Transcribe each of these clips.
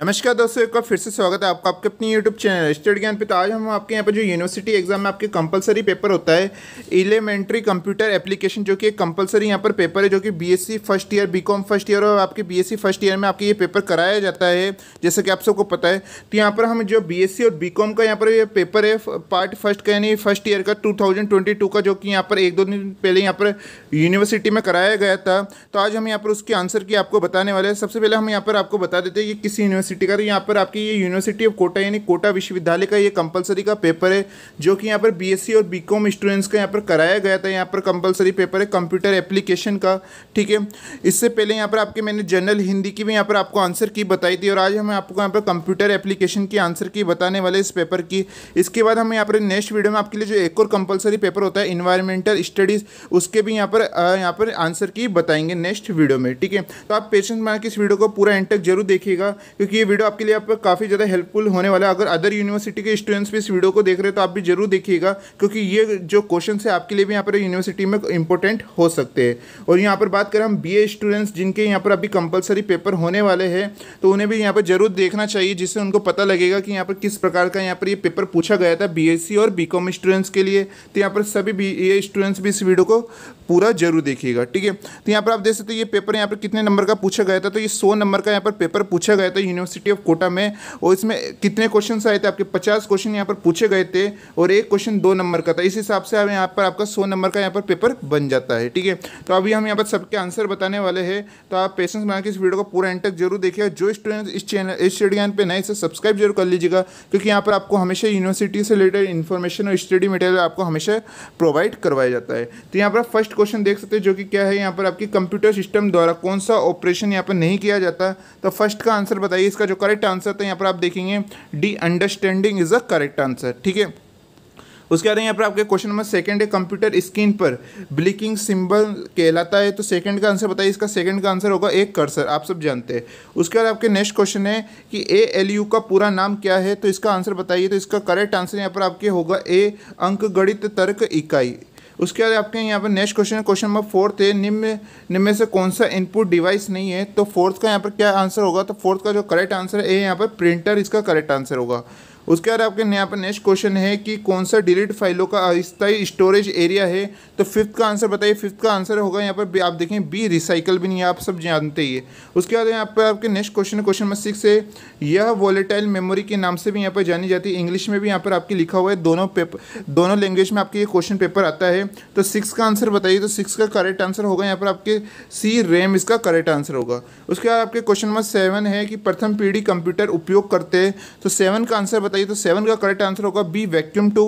नमस्कार दोस्तों एक बार फिर से स्वागत है आपका आपके अपनी यूट्यूब चैनल स्टेट ज्ञान पे तो आज हम आपके यहाँ पर जो यूनिवर्सिटी एग्जाम में आपके कंपलसरी पेपर होता है एलिमेंट्री कंप्यूटर एप्लीकेशन जो कि एक कंपलसरी यहाँ पर पेपर है जो कि BSc first year BCom first year और आपके बी फर्स्ट ईयर में आपके ये पेपर कराया जाता है जैसे कि आप सबको पता है तो यहाँ पर हम जो बी और बी का यहाँ पर ये पेपर है पार्ट फर्स्ट का यानी फर्स्ट ईयर का टू का जो कि यहाँ पर एक दो दिन पहले यहाँ पर यूनिवर्सिटी में कराया गया था तो आज हम यहाँ पर उसके आंसर की आपको बताने वाले हैं सबसे पहले हम यहाँ पर आपको बता देते हैं कि किसी यूनिवर्सिटी का तो यहाँ पर आपकी ये यूनिवर्सिटी ऑफ कोटा यानी कोटा विश्वविद्यालय का ये कंपलसरी का पेपर है जो कि यहाँ पर बीएससी और बीकॉम स्टूडेंट्स का यहाँ पर कराया गया था यहाँ पर कंपलसरी पेपर है कंप्यूटर एप्लीकेशन का ठीक है इससे पहले यहाँ पर आपके मैंने जनरल हिंदी की भी यहाँ पर आपको आंसर की बताई थी और आज हम आपको यहाँ पर कंप्यूटर एप्लीकेशन की आंसर की बताने वाले इस पेपर की इसके बाद हम यहाँ पर नेक्स्ट वीडियो में आपके लिए जो एक और कंपलसरी पेपर होता है इन्वायरमेंटल स्टडीज़ उसके भी यहाँ पर यहाँ पर आंसर की बताएंगे नेक्स्ट वीडियो में ठीक है तो आप पेशेंस मार्क इस वीडियो को पूरा एंड तक जरूर देखिएगा क्योंकि क्योंकि ये वीडियो आपके लिए आप काफ़ी ज़्यादा हेल्पफुल होने वाला है अगर अदर यूनिवर्सिटी के स्टूडेंट्स भी इस वीडियो को देख रहे हैं तो आप भी जरूर देखिएगा क्योंकि ये जो क्वेश्चन है आपके लिए भी यहाँ पर यूनिवर्सिटी में इंपॉर्टेंट हो सकते हैं और यहाँ पर बात करें हम बी स्टूडेंट्स जिनके यहाँ पर अभी कंपलसरी पेपर होने वाले हैं तो उन्हें भी यहाँ पर जरूर देखना चाहिए जिससे उनको पता लगेगा कि यहाँ पर किस प्रकार का यहाँ पर ये पेपर पूछा गया था बी और बी स्टूडेंट्स के लिए तो यहाँ पर सभी बी स्टूडेंट्स भी इस वीडियो को पूरा जरूर देखिएगा ठीक है तो यहाँ पर आप देख सकते हैं ये पेपर यहाँ पर कितने नंबर का पूछा गया था तो ये सौ नंबर का यहाँ पर पेपर पूछा गया था यूनिवर्सिटी यूनिवर्सिटी ऑफ कोटा में और इसमें कितने क्वेश्चन आए थे आपके पचास क्वेश्चन यहाँ पर पूछे गए थे और एक क्वेश्चन दो नंबर का था इस हिसाब से अब यहाँ पर आपका सौ नंबर का यहाँ पर पेपर बन जाता है ठीक है तो अभी हम यहाँ पर सबके आंसर बताने वाले हैं तो आप पेशेंस बना के इस वीडियो को पूरा एंड तक जरूर देखिए जो स्टूडेंट इस चैनल इस स्टडी पर नए इसे सब्सक्राइब जरूर कर लीजिएगा क्योंकि यहाँ पर आपको हमेशा यूनिवर्सिटी से रिलेटेड इन्फॉर्मेशन और स्टडी मटेरियल आपको हमेशा प्रोवाइड करवाया जाता है तो यहाँ पर आप फर्स्ट क्वेश्चन देख सकते हैं जो कि क्या है यहाँ पर आपकी कंप्यूटर सिस्टम द्वारा कौन सा ऑपरेशन यहाँ पर नहीं किया जाता तो फर्स्ट का आंसर बताइए इसका जो करेक्ट आंसर था यहाँ पर आप देखेंगे D understanding is a correct answer ठीक है उसके बाद यहाँ पर आपके क्वेश्चन नंबर सेकंड है कंप्यूटर स्क्रीन पर ब्लिकिंग सिंबल कहलाता है तो सेकंड का आंसर बताइए इसका सेकंड का आंसर होगा एक कर्सर आप सब जानते हैं उसके बाद आपके नेक्स्ट क्वेश्चन है कि ए एल यू का पूरा नाम क्या है तो इसका आंसर बताइए तो इसका करेक्ट आंसर यहाँ पर आपके होगा ए अंक गणित तर्क इकाई उसके बाद आपके यहाँ पर next question question number fourth है निम्न निम्न से कौन सा इनपुट डिवाइस नहीं है तो फोर्थ का यहाँ पर क्या आंसर होगा तो फोर्थ का जो करेक्ट आंसर है यहाँ पर प्रिंटर इसका करेक्ट आंसर होगा उसके बाद आपके यहाँ पर नेक्स्ट क्वेश्चन है कि कौन सा डिलीट फाइलों का अस्थायी स्टोरेज एरिया है तो फिफ्थ का आंसर बताइए फिफ्थ का आंसर होगा यहाँ पर आप देखें बी रिसाइकल भी नहीं आप सब जानते ही है उसके बाद यहाँ पर आपके नेक्स्ट क्वेश्चन है क्वेश्चन नंबर सिक्स है यह वॉलेटाइल मेमोरी के नाम से भी यहाँ पर जानी जाती है इंग्लिश में भी यहाँ पर आपके लिखा हुआ है दोनों पेपर दोनों लैंग्वेज में आपके ये क्वेश्चन पेपर आता है तो सिक्स का आंसर बताइए तो सिक्स का करेक्ट आंसर होगा यहाँ पर आपके सी रैम इसका करेक्ट आंसर होगा उसके बाद आपके क्वेश्चन नंबर सेवन है कि प्रथम पीढ़ी कंप्यूटर उपयोग करते हैं तो सेवन का आंसर बताइए तो सेवन का करेक्ट आंसर होगा बी वैक्यूम टू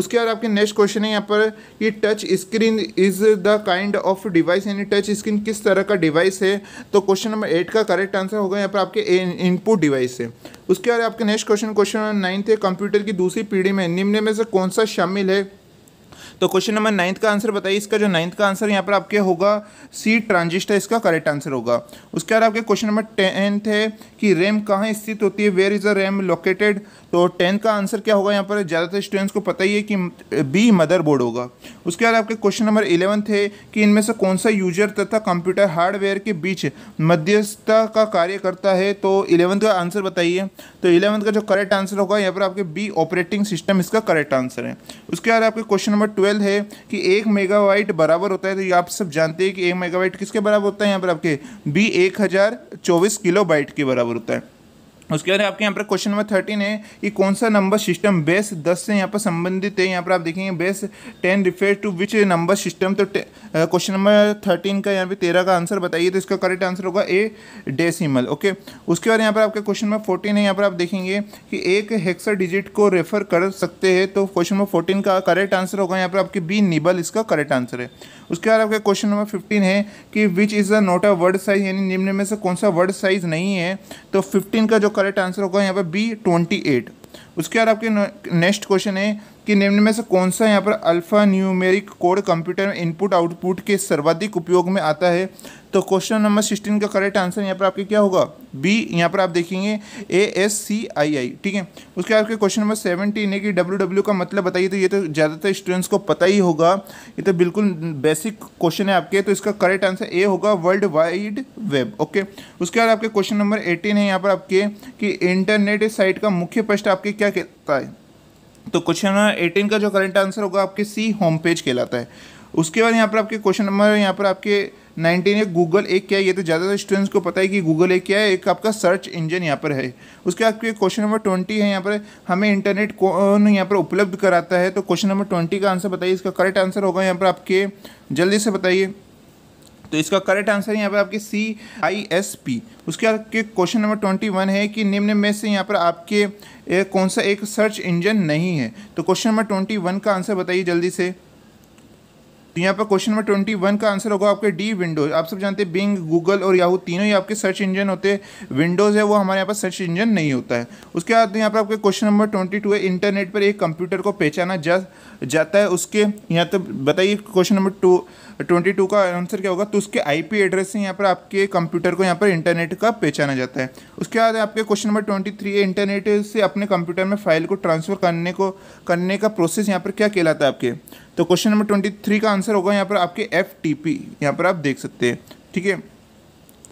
उसके बाद आपके नेक्स्ट क्वेश्चन है यहाँ पर कि touch screen is the kind of device यानी टच स्क्रीन किस तरह का डिवाइस है तो क्वेश्चन नंबर एट का करेक्ट आंसर होगा यहाँ पर आपके इनपुट डिवाइस है उसके बाद आपके next question question number ninth है कंप्यूटर की दूसरी पीढ़ी में निम्न में से कौन सा शामिल है तो क्वेश्चन नंबर नाइन्थ का आंसर बताइए इसका जो नाइन्थ का आंसर यहाँ पर आपके होगा सी ट्रांजिस्टर इसका करेक्ट आंसर होगा उसके बाद आपके क्वेश्चन नंबर टेंथ है कि रैम कहाँ स्थित होती है where is a RAM located तो टेंथ का आंसर क्या होगा यहाँ पर ज़्यादातर स्टूडेंट्स को पता ही है कि बी मदरबोर्ड होगा उसके बाद आपके क्वेश्चन नंबर इलेवंथ है कि इनमें से कौन सा यूजर तथा कंप्यूटर हार्डवेयर के बीच मध्यस्थता का कार्य करता है तो इलेवंथ का आंसर बताइए तो इलेवंथ का जो करेक्ट आंसर होगा यहाँ पर आपके बी ऑपरेटिंग सिस्टम इसका करेक्ट आंसर है उसके बाद आपके क्वेश्चन नंबर ट्वेल्थ ट्वेल्व है कि एक मेगावाइट बराबर होता है तो ये आप सब जानते हैं कि एक मेगावाइट किसके बराबर होता है यहाँ पर आपके बी एक हज़ार चौबीस किलो बाइट के बराबर होता है उसके बाद आपके यहाँ पर क्वेश्चन नंबर थर्टीन है कि कौन सा नंबर सिस्टम बेस दस से यहाँ पर संबंधित है यहाँ पर आप देखेंगे base ten refer to which number system तो क्वेश्चन नंबर थर्टीन का यहाँ पे तेरह का आंसर बताइए तो इसका करेक्ट आंसर होगा ए डेसिमल ओके उसके बाद यहाँ पर आपका क्वेश्चन नंबर फोर्टीन है यहाँ पर आप देखेंगे कि एक हेक्सा डिजिट को रेफर कर सकते हैं तो क्वेश्चन नंबर फोर्टीन का करेक्ट आंसर होगा यहाँ पर आपकी बी निबल इसका करेक्ट आंसर है उसके बाद आपका क्वेश्चन नंबर फिफ्टीन है कि which is the note of word size यानी निम्न में से कौन सा वर्ड साइज नहीं है तो फिफ्टीन का जो करेक्ट आंसर होगा यहाँ पर बी ट्वेंटी एट उसके बाद आपके नेक्स्ट क्वेश्चन है कि निम्न में से कौन सा यहाँ पर अल्फ़ा न्यूमेरिक कोड कंप्यूटर में इनपुट आउटपुट के सर्वाधिक उपयोग में आता है तो क्वेश्चन नंबर सिक्सटीन का करेक्ट आंसर यहाँ पर आपके क्या होगा बी यहाँ पर आप देखेंगे ए एस सी आई आई ठीक है उसके बाद क्वेश्चन नंबर सेवनटीन है कि डब्ल्यू डब्ल्यू का मतलब बताइए तो ये तो ज़्यादातर स्टूडेंट्स को पता ही होगा ये तो बिल्कुल बेसिक क्वेश्चन है आपके तो इसका करेक्ट आंसर ए होगा वर्ल्ड वाइड वेब ओके उसके बाद आपके क्वेश्चन नंबर एटीन है यहाँ पर आपके कि इंटरनेट साइट का मुख्य पृष्ठ आपके क्या कहता है तो क्वेश्चन नंबर एटीन का जो करेंट आंसर होगा आपके सी होम पेज कहलाता है उसके बाद यहाँ पर आपके क्वेश्चन नंबर यहाँ पर आपके नाइनटीन एक गूगल एक क्या है ये तो ज़्यादातर स्टूडेंट्स को पता है कि गूगल एक क्या है एक आपका सर्च इंजन यहाँ पर है उसके बाद क्वेश्चन नंबर ट्वेंटी है यहाँ पर हमें इंटरनेट कौन यहाँ पर उपलब्ध कराता है तो क्वेश्चन नंबर ट्वेंटी का आंसर बताइए इसका करेक्ट आंसर होगा यहाँ पर आपके जल्दी से बताइए तो इसका करेक्ट आंसर यहाँ पर आपके सी आई एस पी उसके आपके क्वेश्चन नंबर ट्वेंटी वन है कि निम्न में से यहाँ पर आपके कौन सा एक सर्च इंजन नहीं है तो क्वेश्चन नंबर ट्वेंटी वन का आंसर बताइए जल्दी से तो यहाँ पर क्वेश्चन नंबर ट्वेंटी वन का आंसर होगा आपके डी विंडोज आप सब जानते हैं बिंग गूगल और याहू तीनों ही आपके सर्च इंजन होते हैं विंडोज़ है वो हमारे यहाँ पर सर्च इंजन नहीं होता है उसके बाद यहाँ पर आपके क्वेश्चन नंबर ट्वेंटी टू है इंटरनेट पर एक कंप्यूटर को पहचाना जा जाता है उसके यहाँ तो बताइए question number two twenty two का आंसर क्या होगा तो उसके आईपी एड्रेस से यहाँ पर आपके कंप्यूटर को यहाँ पर इंटरनेट का पहचाना जाता है उसके बाद आपके क्वेश्चन नंबर ट्वेंटी थ्री है इंटरनेट से अपने कंप्यूटर में फाइल को ट्रांसफ़र करने को करने का प्रोसेस यहाँ पर क्या कहलाता है आपके तो क्वेश्चन नंबर ट्वेंटी थ्री का आंसर होगा यहाँ पर आपके एफ टी पी यहाँ पर आप देख सकते हैं ठीक है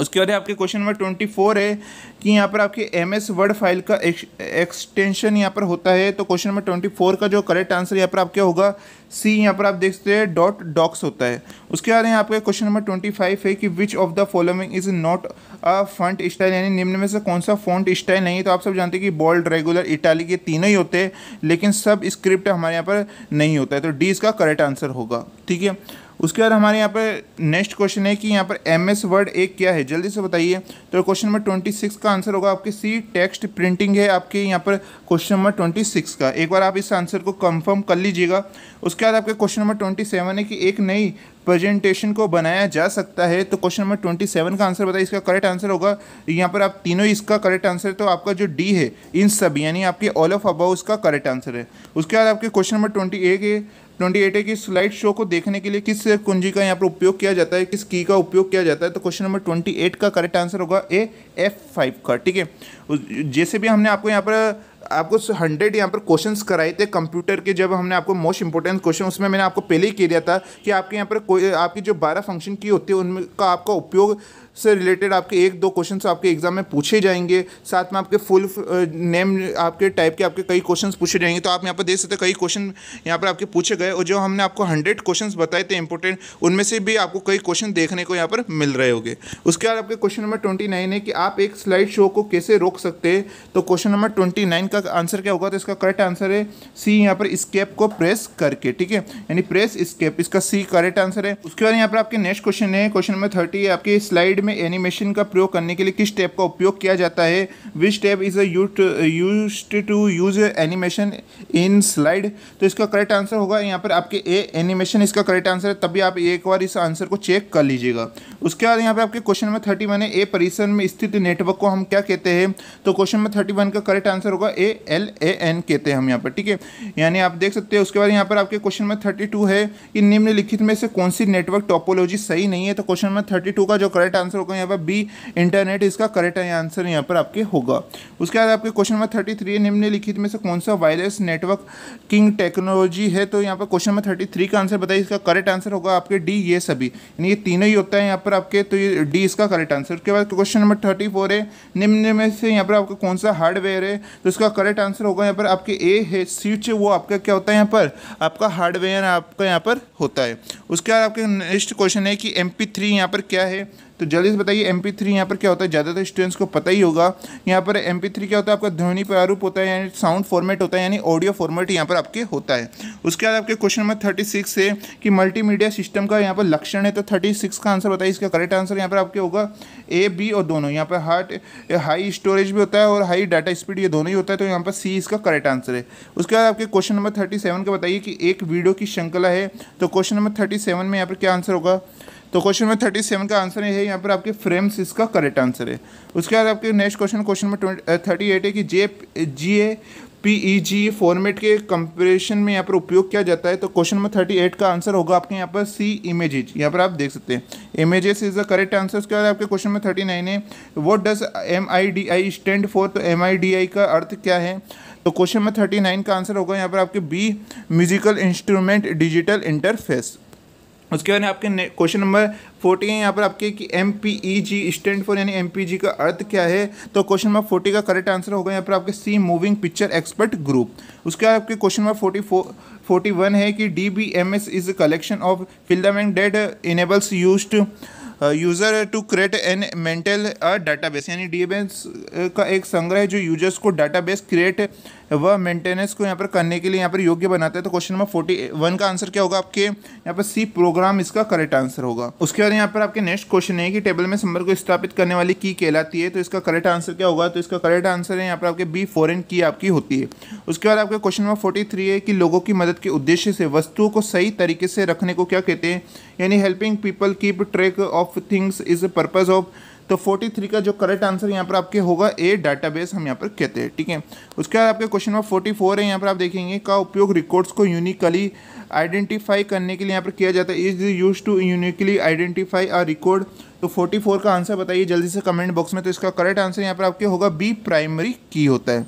उसके बाद आपके क्वेश्चन नंबर ट्वेंटी फोर है कि यहाँ पर आपके एम एस वर्ड फाइल का एक्सटेंशन यहाँ पर होता है तो क्वेश्चन नंबर ट्वेंटी फोर का जो करेक्ट आंसर यहाँ पर आपके होगा सी यहाँ पर आप देखते हैं डॉट डॉक्स होता है उसके बाद यहाँ आपका क्वेश्चन नंबर ट्वेंटी फाइव है कि which of the following is not a front style यानी निम्न में से कौन सा फॉन्ट स्टाइल नहीं है तो आप सब जानते हैं कि बोल्ड रेगुलर इटालिक ये तीनों ही होते हैं लेकिन सब स्क्रिप्ट हमारे यहाँ पर नहीं होता है तो डी इसका करेक्ट आंसर होगा ठीक है उसके बाद हमारे यहाँ पर नेक्स्ट क्वेश्चन है कि यहाँ पर एम एस वर्ड एक क्या है जल्दी से बताइए तो क्वेश्चन नंबर ट्वेंटी सिक्स का आंसर होगा आपके सी टेक्स्ट प्रिंटिंग है आपके यहाँ पर क्वेश्चन नंबर ट्वेंटी सिक्स का एक बार आप इस आंसर को कंफर्म कर लीजिएगा उसके बाद आपके क्वेश्चन नंबर ट्वेंटी सेवन है कि एक नई प्रेजेंटेशन को बनाया जा सकता है तो क्वेश्चन नंबर ट्वेंटी सेवन का आंसर बताइए इसका करेक्ट आंसर होगा यहाँ पर आप तीनों इसका करेक्ट आंसर तो आपका जो डी है इन सब यानी आपके ऑल ऑफ अबाउ उसका करेक्ट आंसर है उसके बाद आपके क्वेश्चन नंबर ट्वेंटी ए के ट्वेंटी एट है कि स्लाइड शो को देखने के लिए किस कुंजी का यहाँ पर उपयोग किया जाता है किस की का उपयोग किया जाता है तो क्वेश्चन नंबर ट्वेंटी एट का करेक्ट आंसर होगा ए एफ फाइव का ठीक है जैसे भी हमने आपको यहाँ पर आपको हंड्रेड यहाँ पर क्वेश्चंस कराए थे कंप्यूटर के जब हमने आपको मोस्ट इंपॉर्टेंट क्वेश्चन उसमें मैंने आपको पहले ही कह दिया था कि आपके यहाँ पर कोई आपकी जो बारह फंक्शन की होती है उनका आपका उपयोग से रिलेटेड आपके एक दो क्वेश्चन तो आपके एग्जाम में पूछे जाएंगे साथ में आपके फुल नेम uh, आपके टाइप के आपके कई क्वेश्चन पूछे जाएंगे तो आप यहाँ पर देख सकते कई क्वेश्चन यहाँ पर आपके पूछे गए और जो हमने आपको हंड्रेड क्वेश्चन बताए थे इंपॉर्टेंट उनमें से भी आपको कई क्वेश्चन देखने को यहाँ पर मिल रहे होंगे उसके बाद आपके क्वेश्चन नंबर ट्वेंटी नाइन है कि आप एक स्लाइड शो को कैसे रोक सकते हैं तो क्वेश्चन नंबर ट्वेंटी नाइन का आंसर क्या होगा तो इसका करेक्ट आंसर है सी यहाँ पर स्केप को प्रेस करके ठीक है यानी प्रेस स्केप इसका सी करेक्ट आंसर है उसके बाद यहाँ पर आपके नेक्स्ट क्वेश्चन है क्वेश्चन नंबर थर्टी है आपकी स्लाइड में एनिमेशन का प्रयोग करने के लिए किस टैप का उपयोग किया जाता है which tap is use to use animation in slide तो इसका करेक्ट आंसर होगा यहाँ पर आपके ए एनिमेशन इसका करेक्ट आंसर है तभी आप एक बार इस आंसर को चेक कर लीजिएगा उसके बाद यहाँ पर आपके क्वेश्चन नंबर थर्टी वन है ए परिसर में स्थित नेटवर्क को हम क्या कहते हैं तो क्वेश्चन नंबर थर्टी वन का करेक्ट आंसर होगा ए एल ए एन कहते हैं हम यहाँ पर ठीक है यानी आप देख सकते हैं उसके बाद यहाँ पर आपके क्वेश्चन नंबर थर्टी टू है कि निम्नलिखित में से कौन सी नेटवर्क टॉपोलॉजी सही नहीं है तो क्वेश्चन नंबर थर्टी टू का जो करेक्ट आंसर आंसर होगा यहाँ पर बी इंटरनेट इसका करेक्ट आंसर यहाँ पर आपके होगा उसके बाद आपके क्वेश्चन नंबर थर्टी थ्री निम्नलिखित में से कौन सा वायरलेस नेटवर्क किंग टेक्नोलॉजी है तो यहाँ पर क्वेश्चन नंबर थर्टी थ्री का आंसर बताइए इसका करेक्ट आंसर होगा आपके डी ये सभी यानी ये तीनों ही होता है यहाँ पर आपके तो ये डी इसका करेक्ट आंसर उसके बाद क्वेश्चन नंबर थर्टी फोर है निम्न में से यहाँ पर आपका कौन सा हार्डवेयर है तो इसका करेक्ट आंसर होगा यहाँ पर आपके ए है स्विच वो आपका क्या होता है यहाँ पर आपका हार्डवेयर आपका यहाँ पर होता है उसके बाद आपके नेक्स्ट क्वेश्चन है कि एम पी थ्री यहाँ पर क्या है तो जल्दी से बताइए एम पी थ्री यहाँ पर क्या होता है ज़्यादातर स्टूडेंट्स को पता ही होगा यहाँ पर एम पी थ्री क्या होता है आपका ध्वनि प्रारूप होता है यानी साउंड फॉर्मेट होता है यानी ऑडियो फॉर्मेट यहाँ पर आपके होता है उसके बाद आपके क्वेश्चन नंबर थर्टी सिक्स है कि मल्टीमीडिया सिस्टम का यहाँ पर लक्षण है तो थर्टी सिक्स का आंसर बताइए इसका करेक्ट आंसर यहाँ पर आपके होगा ए बी और दोनों यहाँ पर हार्ट हाई स्टोरेज भी होता है और हाई डाटा स्पीड ये दोनों ही होता है तो यहाँ पर सी इसका करेक्ट आंसर है उसके बाद आपके क्वेश्चन नंबर थर्टी सेवन का बताइए कि एक वीडियो की श्रृंखला है तो क्वेश्चन नंबर थर्टी सेवन में यहाँ पर क्या आंसर होगा तो क्वेश्चन नंबर थर्टी सेवन का आंसर है यहाँ पर आपके फ्रेम्स इसका करेक्ट आंसर है उसके बाद आपके next question question number thirty eight है कि J G A P E G format के कंपेरिजन में यहाँ पर उपयोग किया जाता है तो क्वेश्चन नंबर थर्टी एट का आंसर होगा आपके यहाँ पर सी इमेजेज यहाँ पर आप देख सकते हैं images is the correct answer उसके बाद आपके क्वेश्चन नंबर थर्टी नाइन है what does M I D I stand for तो एम आई डी आई का अर्थ क्या है तो क्वेश्चन नंबर थर्टी नाइन का आंसर होगा यहाँ पर आपके B musical instrument digital interface उसके बाद आपके क्वेश्चन नंबर फोर्टी है यहाँ पर आपके कि M P E G stand for यानी एम पी जी का अर्थ क्या है तो क्वेश्चन नंबर फोर्टी का करेक्ट आंसर होगा यहाँ पर आपके C moving picture expert group उसके बाद आपके question number forty four forty one है कि D B M S is collection of फिल्डामेंट डेड enables use user to create an mental data base यानी डी uh, का एक संग्रह है जो यूजर्स को बेस क्रिएट वह मेंटेनेंस को यहाँ पर करने के लिए यहाँ पर योग्य बनाता है तो क्वेश्चन नंबर फोर्टी वन का आंसर क्या होगा आपके यहाँ पर सी प्रोग्राम इसका करेक्ट आंसर होगा उसके बाद यहाँ पर आपके नेक्स्ट क्वेश्चन है कि टेबल में संपर्क को स्थापित करने वाली की कहलाती है तो इसका करेक्ट आंसर क्या होगा तो इसका करेक्ट आंसर है यहाँ पर आपके बी फॉरन की आपकी होती है उसके बाद आपके क्वेश्चन नंबर फोर्टी थ्री है कि लोगों की मदद के उद्देश्य से वस्तुओं को सही तरीके से रखने को क्या कहते हैं यानी helping people keep track of things is purpose of तो 43 का जो करेक्ट आंसर यहाँ पर आपके होगा ए डाटाबेस हम यहाँ पर कहते हैं ठीक है उसके बाद आपके क्वेश्चन नंबर 44 है यहाँ पर आप देखेंगे का उपयोग रिकॉर्ड्स को यूनिकली आइडेंटिफाई करने के लिए यहाँ पर किया जाता है is use to uniquely identify a record तो 44 का आंसर बताइए जल्दी से कमेंट बॉक्स में तो इसका करेक्ट आंसर यहाँ पर आपके होगा बी प्राइमरी की होता है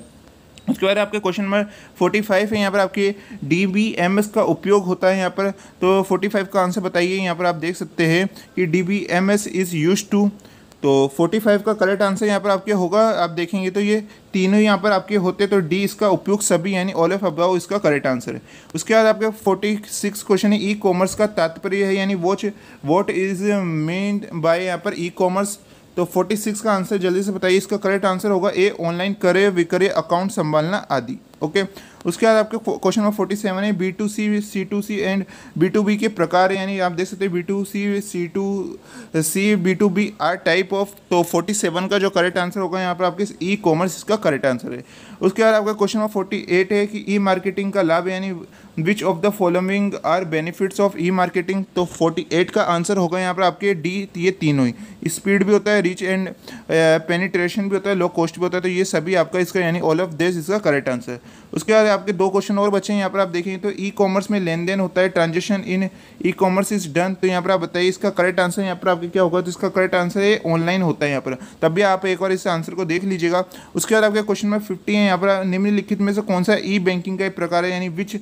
उसके बाद आपके क्वेश्चन नंबर 45 है यहाँ पर आपके डी बी एम एस का उपयोग होता है यहाँ पर तो 45 का आंसर बताइए यहाँ पर आप देख सकते हैं कि D B M S is use to तो 45 का करेक्ट आंसर यहाँ पर आपके होगा आप देखेंगे तो ये तीनों यहाँ पर आपके होते तो डी इसका उपयोग सभी यानी ऑल ऑफ अबाउ इसका करेक्ट आंसर है उसके बाद आपके 46 क्वेश्चन है ई कॉमर्स का तात्पर्य है यानी which what is mean by यहाँ पर ई कॉमर्स तो 46 का आंसर जल्दी से बताइए इसका करेक्ट आंसर होगा ए ऑनलाइन करे विक्रय अकाउंट संभालना आदि ओके उसके बाद आपके क्वेश्चन नंबर फोर्टी सेवन है B to C C to C and B to B के प्रकार यानी आप देख सकते हैं B to C C to C B to B are type of तो फोर्टी सेवन का जो करेक्ट आंसर होगा यहाँ पर आपके ई कॉमर्स इसका करेक्ट आंसर है उसके बाद आपका क्वेश्चन नंबर फोर्टी एट है कि ई मार्केटिंग का लाभ यानी which of the following are benefits of e marketing तो फोर्टी एट का आंसर होगा यहाँ पर आपके डी ये तीनों ही स्पीड भी होता है रिच एंड पेनिट्रेशन भी होता है लो कॉस्ट भी होता है तो ये सभी आपका इसका यानी ऑल ऑफ दिस इसका करेक्ट आंसर उसके बाद है आपके दो क्वेश्चन और बचे हैं यहाँ पर आप देखेंगे तो ई कॉमर्स में लेन देन होता है transaction in e commerce is done तो यहाँ पर आप बताइए इसका करेक्ट आंसर यहाँ पर आपके क्या होगा तो इसका करेक्ट आंसर है ऑनलाइन होता है यहाँ पर तब भी आप एक बार इस आंसर को देख लीजिएगा उसके बाद आपके क्वेश्चन नंबर फिफ्टी है यहाँ पर निम्नलिखित में से कौन सा ई बैंकिंग का एक प्रकार है यानी which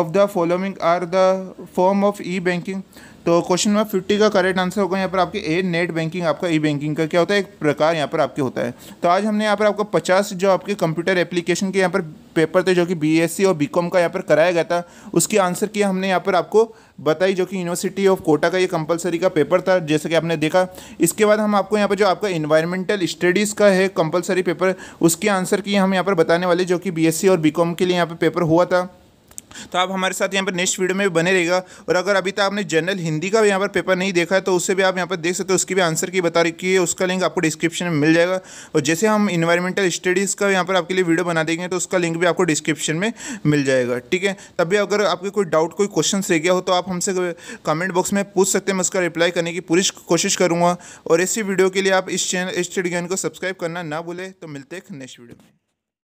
of the following are the form of e banking तो क्वेश्चन नंबर फिफ्टी का करेक्ट आंसर होगा यहाँ पर आपके ए नेट बैंकिंग आपका ई e बैंकिंग का क्या होता है एक प्रकार यहाँ पर आपके होता है तो आज हमने यहाँ पर आपको पचास जो आपके कंप्यूटर एप्लीकेशन के यहाँ पर पेपर थे जो कि बीएससी e और बीकॉम का यहाँ पर कराया गया था उसकी आंसर की हमने यहाँ पर आपको बताई जो कि यूनिवर्सिटी ऑफ कोटा का ये कंपलसरी का पेपर था जैसे कि आपने देखा इसके बाद हम आपको यहाँ पर जो आपका इन्वायरमेंटल स्टडीज़ का है कंपलसरी पेपर उसके आंसर की हम यहाँ पर बताने वाले जो कि बी e और बी के लिए यहाँ पर पेपर हुआ था तो आप हमारे साथ यहाँ पर नेक्स्ट वीडियो में भी बने रहेगा और अगर अभी तक आपने जनरल हिंदी का भी यहाँ पर पेपर नहीं देखा है तो उससे भी आप यहाँ पर देख सकते हो उसकी भी आंसर की बता रखी है उसका लिंक आपको डिस्क्रिप्शन में मिल जाएगा और जैसे हम इन्वायरमेंटल स्टडीज़ का यहाँ पर आपके लिए वीडियो बना देंगे तो उसका लिंक भी आपको डिस्क्रिप्शन में मिल जाएगा ठीक है तभी अगर आपके कोई डाउट कोई क्वेश्चन रह गया हो तो आप हमसे कमेंट बॉक्स में पूछ सकते हैं मैं उसका रिप्लाई करने की पूरी कोशिश करूँगा और ऐसी वीडियो के लिए आप इस चैनल इस स्टडी को सब्सक्राइब करना ना भूलें तो मिलते हैं नेक्स्ट वीडियो में